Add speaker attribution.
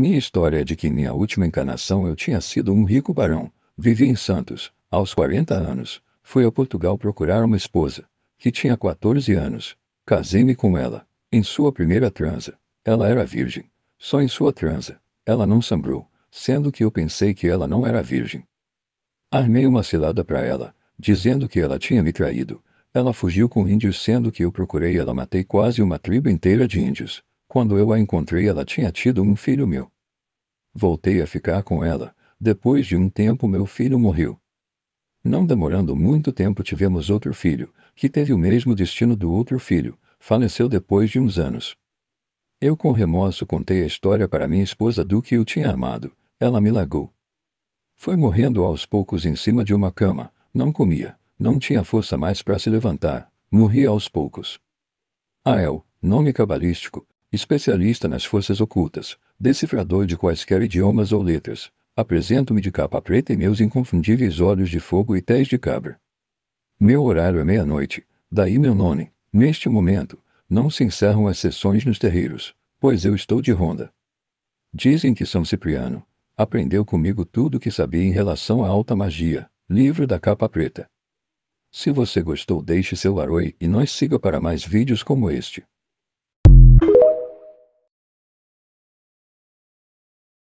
Speaker 1: Minha história é de que em minha última encarnação eu tinha sido um rico barão. Vivi em Santos. Aos 40 anos, fui a Portugal procurar uma esposa, que tinha 14 anos. Casei-me com ela. Em sua primeira transa, ela era virgem. Só em sua transa, ela não sangrou, sendo que eu pensei que ela não era virgem. Armei uma cilada para ela, dizendo que ela tinha me traído. Ela fugiu com índios, sendo que eu procurei ela matei quase uma tribo inteira de índios. Quando eu a encontrei, ela tinha tido um filho meu. Voltei a ficar com ela. Depois de um tempo, meu filho morreu. Não demorando muito tempo, tivemos outro filho, que teve o mesmo destino do outro filho, faleceu depois de uns anos. Eu, com remorso, contei a história para minha esposa do que eu tinha amado. Ela me largou. Foi morrendo aos poucos em cima de uma cama, não comia, não tinha força mais para se levantar, Morri aos poucos. Ael, ah, é nome cabalístico, especialista nas forças ocultas, decifrador de quaisquer idiomas ou letras. Apresento-me de capa preta e meus inconfundíveis olhos de fogo e pés de cabra. Meu horário é meia-noite, daí meu nome. Neste momento, não se encerram as sessões nos terreiros, pois eu estou de ronda. Dizem que São Cipriano aprendeu comigo tudo o que sabia em relação à alta magia, livro da capa preta. Se você gostou, deixe seu aroi e nós siga para mais vídeos como este.